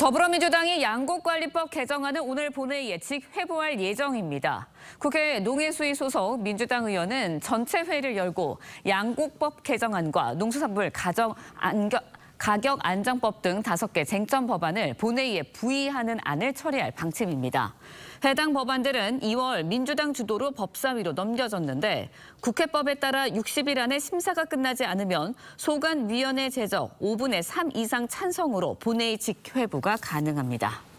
더불어민주당이 양곡관리법 개정안을 오늘 본회의 예측 회부할 예정입니다. 국회 농해수위 소속 민주당 의원은 전체 회의를 열고 양곡법 개정안과 농수산물 가정 안경 가격 안정법 등 다섯 개 쟁점 법안을 본회의에 부의하는 안을 처리할 방침입니다. 해당 법안들은 2월 민주당 주도로 법사위로 넘겨졌는데 국회법에 따라 60일 안에 심사가 끝나지 않으면 소관위원회 제적 5분의 3 이상 찬성으로 본회의 직회부가 가능합니다.